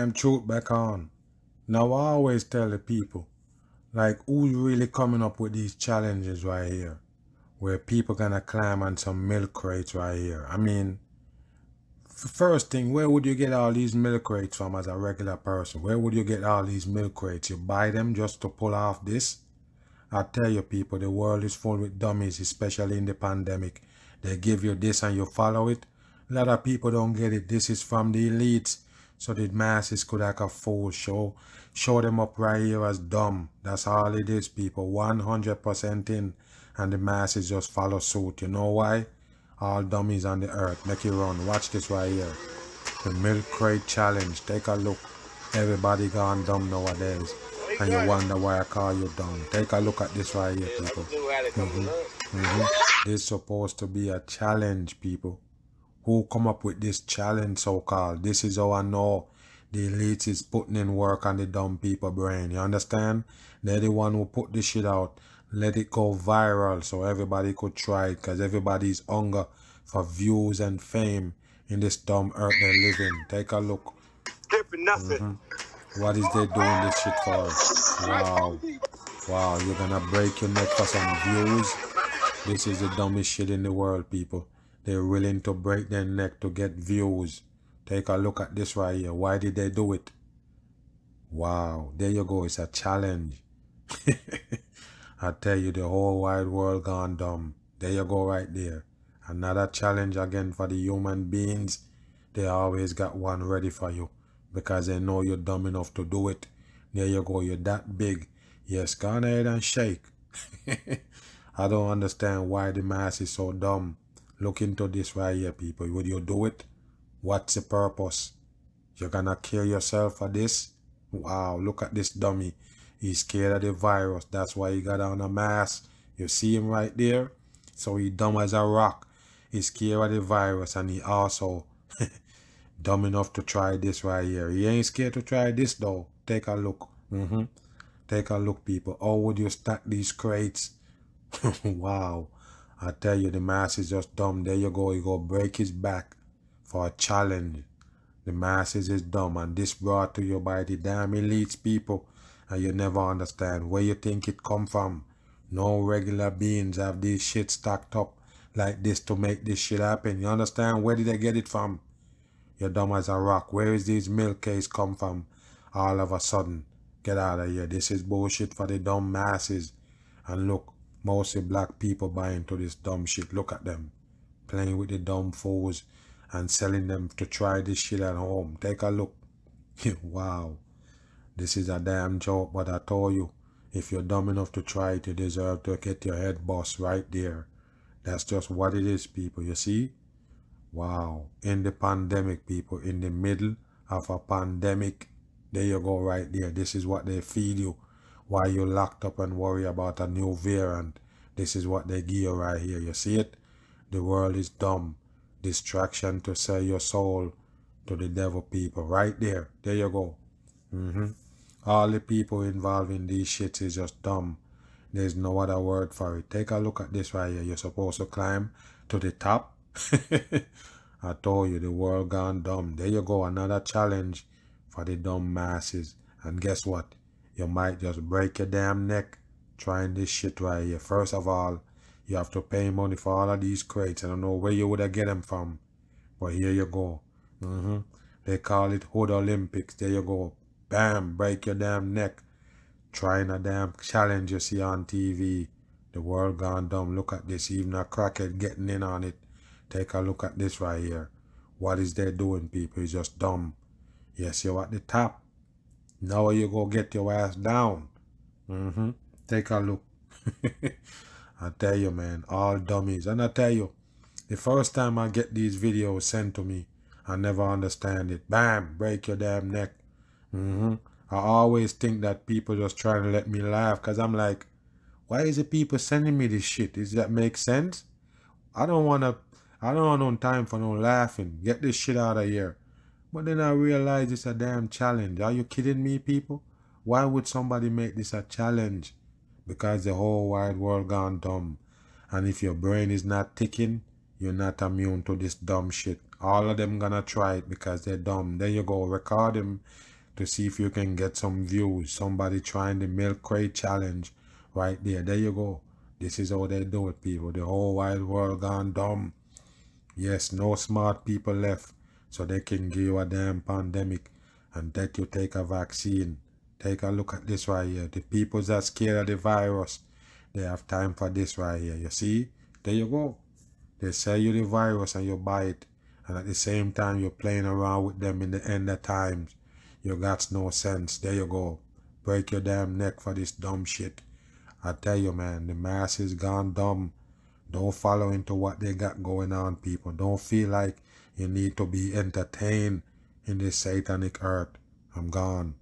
I'm truth back on. Now I always tell the people, like who's really coming up with these challenges right here? Where people gonna climb on some milk crates right here. I mean, first thing, where would you get all these milk crates from as a regular person? Where would you get all these milk crates? You buy them just to pull off this? I tell you people, the world is full with dummies, especially in the pandemic. They give you this and you follow it. A lot of people don't get it. This is from the elites. So the masses could act a fool show. Show them up right here as dumb. That's all it is, people. 100% in. And the masses just follow suit. You know why? All dummies on the earth. Make it run. Watch this right here. The milk crate challenge. Take a look. Everybody gone dumb nowadays. And you wonder why I call you dumb. Take a look at this right here, people. Mm -hmm. Mm -hmm. This supposed to be a challenge, people who come up with this challenge so-called. This is how I know the elites is putting in work on the dumb people brain. You understand? They're the one who put this shit out. Let it go viral so everybody could try it because everybody's hunger for views and fame in this dumb earth they're living. Take a look. nothing. Mm -hmm. What is they doing this shit for? Wow. Wow, you're gonna break your neck for some views? This is the dumbest shit in the world, people. They're willing to break their neck to get views. Take a look at this right here. Why did they do it? Wow, there you go. It's a challenge. I tell you, the whole wide world gone dumb. There you go right there. Another challenge again for the human beings. They always got one ready for you because they know you're dumb enough to do it. There you go. You're that big. Yes, go ahead and shake. I don't understand why the mass is so dumb. Look into this right here, people. Would you do it? What's the purpose? You're gonna kill yourself for this? Wow, look at this dummy. He's scared of the virus. That's why he got on a mask. You see him right there? So he dumb as a rock. He's scared of the virus and he also dumb enough to try this right here. He ain't scared to try this though. Take a look. Mm -hmm. Take a look, people. How would you stack these crates? wow. I tell you, the masses is just dumb. There you go. He go break his back for a challenge. The masses is dumb and this brought to you by the damn elites people and you never understand where you think it come from. No regular beings have this shit stacked up like this to make this shit happen. You understand? Where did they get it from? You're dumb as a rock. Where is these milk case come from? All of a sudden. Get out of here. This is bullshit for the dumb masses. And look, Mostly black people buying to this dumb shit. Look at them. Playing with the dumb fools and selling them to try this shit at home. Take a look. wow. This is a damn joke, but I told you, if you're dumb enough to try it, you deserve to get your head boss right there. That's just what it is, people, you see? Wow. In the pandemic, people, in the middle of a pandemic, there you go right there. This is what they feed you. Why you locked up and worry about a new variant. This is what they give you right here. You see it? The world is dumb. Distraction to sell your soul to the devil people. Right there. There you go. Mm -hmm. All the people involved in these shits is just dumb. There's no other word for it. Take a look at this right here. You're supposed to climb to the top. I told you, the world gone dumb. There you go. Another challenge for the dumb masses. And guess what? you might just break your damn neck trying this shit right here. First of all, you have to pay money for all of these crates. I don't know where you would have get them from, but here you go. Mm -hmm. They call it Hood Olympics. There you go. Bam, break your damn neck. Trying a damn challenge you see on TV. The world gone dumb. Look at this. Even a crackhead getting in on it. Take a look at this right here. What is they doing, people? It's just dumb. Yes, you're at the top. Now you go get your ass down. Mm-hmm. Take a look. I tell you, man, all dummies. And I tell you, the first time I get these videos sent to me, I never understand it. Bam, break your damn neck. Mm-hmm. I always think that people just trying to let me laugh because I'm like, why is the people sending me this shit? Does that make sense? I don't want to, I don't want no time for no laughing. Get this shit out of here. But then I realized it's a damn challenge. Are you kidding me, people? Why would somebody make this a challenge? Because the whole wide world gone dumb. And if your brain is not ticking, you're not immune to this dumb shit. All of them gonna try it because they're dumb. There you go, record them to see if you can get some views. Somebody trying the milk crate challenge right there. There you go. This is how they do it, people. The whole wide world gone dumb. Yes, no smart people left so they can give you a damn pandemic and that you take a vaccine. Take a look at this right here. The people that scared of the virus, they have time for this right here. You see? There you go. They sell you the virus and you buy it. And at the same time, you're playing around with them in the end of times. You got no sense. There you go. Break your damn neck for this dumb shit. I tell you, man, the mass is gone dumb. Don't follow into what they got going on, people. Don't feel like you need to be entertained in this satanic earth. I'm gone.